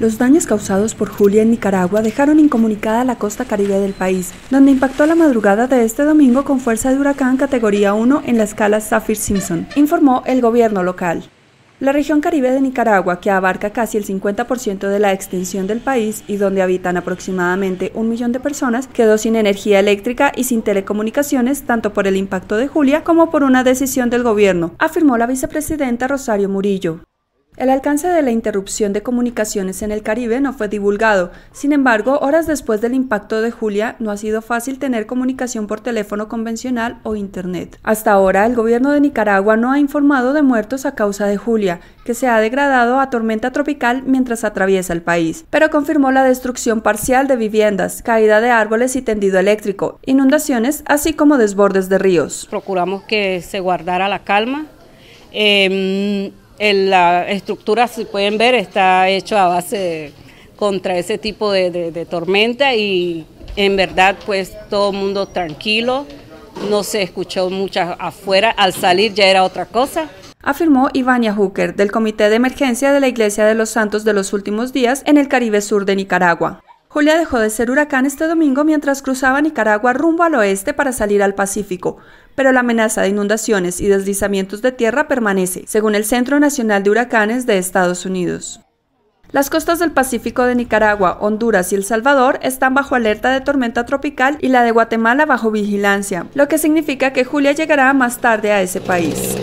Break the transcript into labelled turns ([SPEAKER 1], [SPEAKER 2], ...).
[SPEAKER 1] Los daños causados por Julia en Nicaragua dejaron incomunicada la costa caribe del país, donde impactó la madrugada de este domingo con fuerza de huracán categoría 1 en la escala Saffir-Simpson, informó el gobierno local. La región caribe de Nicaragua, que abarca casi el 50% de la extensión del país y donde habitan aproximadamente un millón de personas, quedó sin energía eléctrica y sin telecomunicaciones tanto por el impacto de Julia como por una decisión del gobierno, afirmó la vicepresidenta Rosario Murillo. El alcance de la interrupción de comunicaciones en el Caribe no fue divulgado. Sin embargo, horas después del impacto de Julia, no ha sido fácil tener comunicación por teléfono convencional o Internet. Hasta ahora, el gobierno de Nicaragua no ha informado de muertos a causa de Julia, que se ha degradado a tormenta tropical mientras atraviesa el país, pero confirmó la destrucción parcial de viviendas, caída de árboles y tendido eléctrico, inundaciones, así como desbordes de ríos.
[SPEAKER 2] Procuramos que se guardara la calma. Em, en la estructura, si pueden ver, está hecho a base contra ese tipo de, de, tormenta y en verdad pues todo el mundo tranquilo, no se escuchó muchas afuera, al salir ya era otra cosa. Afirmó Ivania Hooker del
[SPEAKER 1] Comité de Emergencia de la Iglesia de los Santos de los Últimos Días en el Caribe Sur de Nicaragua. Julia dejó de ser huracán este domingo mientras cruzaba Nicaragua rumbo al oeste para salir al Pacífico, pero la amenaza de inundaciones y deslizamientos de tierra permanece, según el Centro Nacional de Huracanes de Estados Unidos. Las costas del Pacífico de Nicaragua, Honduras y El Salvador están bajo alerta de tormenta tropical y la de Guatemala bajo vigilancia, lo que significa que Julia llegará más tarde a ese país.